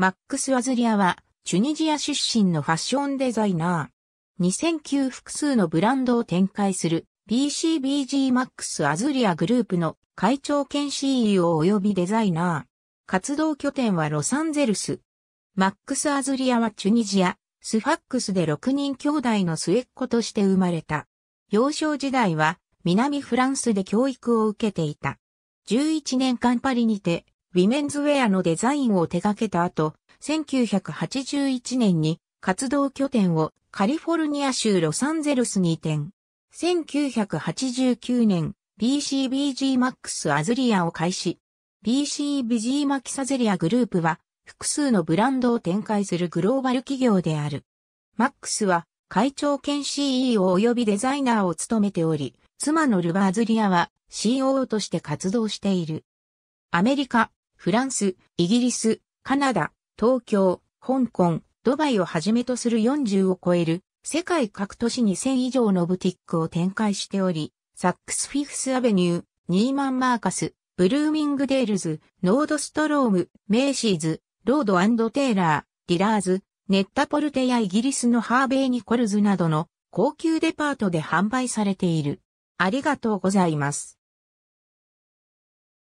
マックス・ワズリアは、チュニジア出身のファッションデザイナー。2009複数のブランドを展開する PCBG マックス・アズリアグループの会長兼 CEO 及びデザイナー。活動拠点はロサンゼルス。マックス・アズリアはチュニジア、スファックスで6人兄弟の末っ子として生まれた。幼少時代は南フランスで教育を受けていた。11年間パリにてウィメンズウェアのデザインを手掛けた後、1981年に活動拠点をカリフォルニア州ロサンゼルスに移転。1989年、BCBG マックスアズリアを開始。BCBG マキサゼリアグループは複数のブランドを展開するグローバル企業である。マックスは会長兼 CEO 及びデザイナーを務めており、妻のルバーズリアは COO として活動している。アメリカ、フランス、イギリス、カナダ、東京、香港、ドバイをはじめとする40を超える世界各都市2000以上のブティックを展開しており、サックスフィフスアベニュー、ニーマンマーカス、ブルーミングデールズ、ノードストローム、メイシーズ、ロードテイラー、ディラーズ、ネッタポルテやイギリスのハーベイ・ニコルズなどの高級デパートで販売されている。ありがとうございます。